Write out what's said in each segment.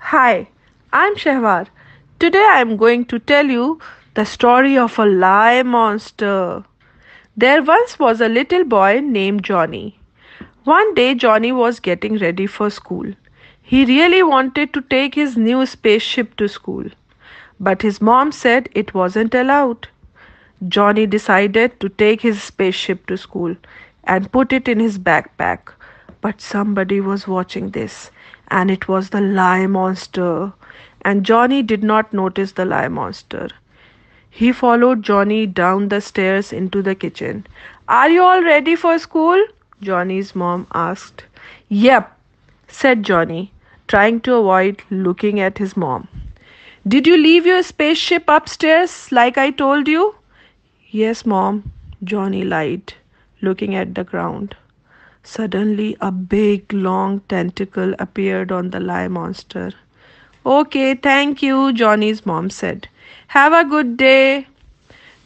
Hi, I'm Shehwar. Today I'm going to tell you the story of a lie monster. There once was a little boy named Johnny. One day, Johnny was getting ready for school. He really wanted to take his new spaceship to school, but his mom said it wasn't allowed. Johnny decided to take his spaceship to school and put it in his backpack but somebody was watching this, and it was the lie monster. And Johnny did not notice the lie monster. He followed Johnny down the stairs into the kitchen. Are you all ready for school? Johnny's mom asked. Yep, said Johnny, trying to avoid looking at his mom. Did you leave your spaceship upstairs like I told you? Yes, mom, Johnny lied, looking at the ground. Suddenly, a big, long tentacle appeared on the lie monster. Okay, thank you, Johnny's mom said. Have a good day.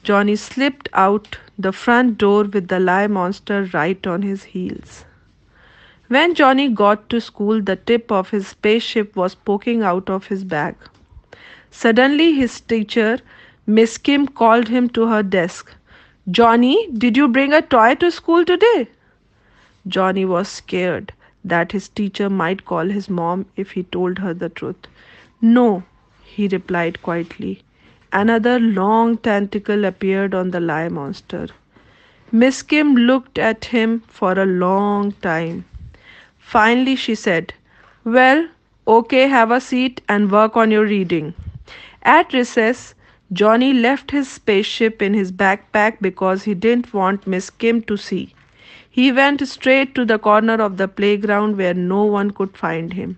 Johnny slipped out the front door with the lie monster right on his heels. When Johnny got to school, the tip of his spaceship was poking out of his bag. Suddenly, his teacher, Miss Kim, called him to her desk. Johnny, did you bring a toy to school today? Johnny was scared that his teacher might call his mom if he told her the truth. No, he replied quietly. Another long tentacle appeared on the lie monster. Miss Kim looked at him for a long time. Finally, she said, Well, okay, have a seat and work on your reading. At recess, Johnny left his spaceship in his backpack because he didn't want Miss Kim to see. He went straight to the corner of the playground where no one could find him.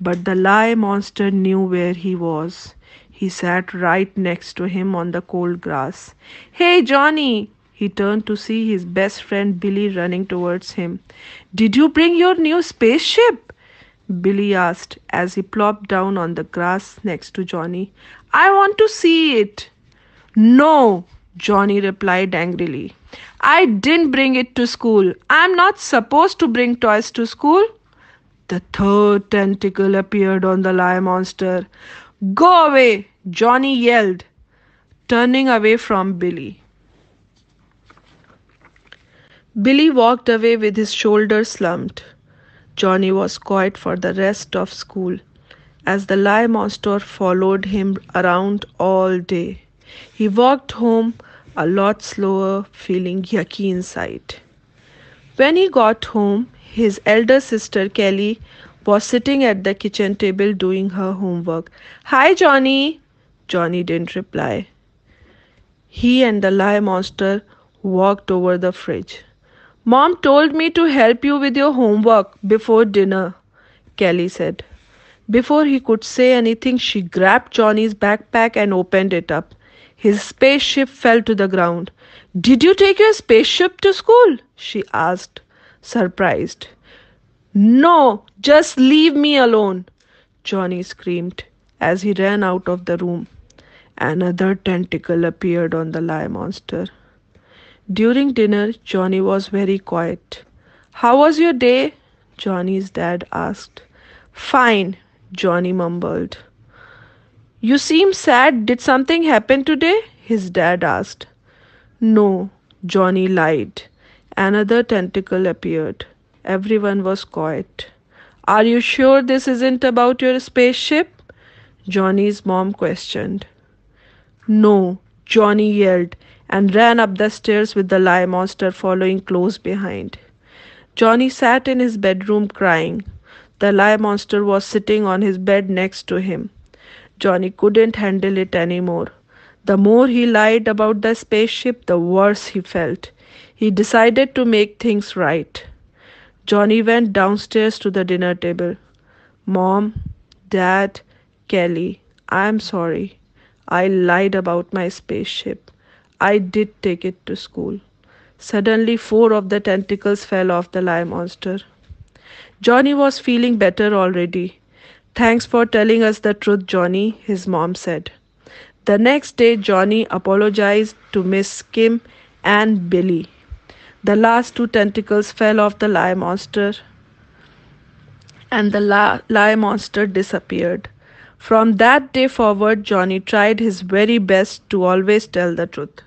But the lie monster knew where he was. He sat right next to him on the cold grass. Hey, Johnny! He turned to see his best friend Billy running towards him. Did you bring your new spaceship? Billy asked as he plopped down on the grass next to Johnny. I want to see it. No, Johnny replied angrily. I didn't bring it to school. I'm not supposed to bring toys to school. The third tentacle appeared on the lion monster. Go away, Johnny yelled, turning away from Billy. Billy walked away with his shoulders slumped. Johnny was quiet for the rest of school as the lion monster followed him around all day. He walked home a lot slower, feeling yucky inside. When he got home, his elder sister Kelly was sitting at the kitchen table doing her homework. Hi, Johnny! Johnny didn't reply. He and the lie monster walked over the fridge. Mom told me to help you with your homework before dinner, Kelly said. Before he could say anything, she grabbed Johnny's backpack and opened it up. His spaceship fell to the ground. Did you take your spaceship to school? she asked, surprised. No, just leave me alone, Johnny screamed as he ran out of the room. Another tentacle appeared on the lie monster. During dinner, Johnny was very quiet. How was your day? Johnny's dad asked. Fine, Johnny mumbled. You seem sad. Did something happen today? His dad asked. No, Johnny lied. Another tentacle appeared. Everyone was quiet. Are you sure this isn't about your spaceship? Johnny's mom questioned. No, Johnny yelled and ran up the stairs with the lie monster following close behind. Johnny sat in his bedroom crying. The lie monster was sitting on his bed next to him. Johnny couldn't handle it anymore. The more he lied about the spaceship, the worse he felt. He decided to make things right. Johnny went downstairs to the dinner table. Mom, Dad, Kelly, I'm sorry. I lied about my spaceship. I did take it to school. Suddenly, four of the tentacles fell off the lime monster. Johnny was feeling better already. Thanks for telling us the truth, Johnny, his mom said. The next day, Johnny apologized to Miss Kim and Billy. The last two tentacles fell off the lie monster, and the lie monster disappeared. From that day forward, Johnny tried his very best to always tell the truth.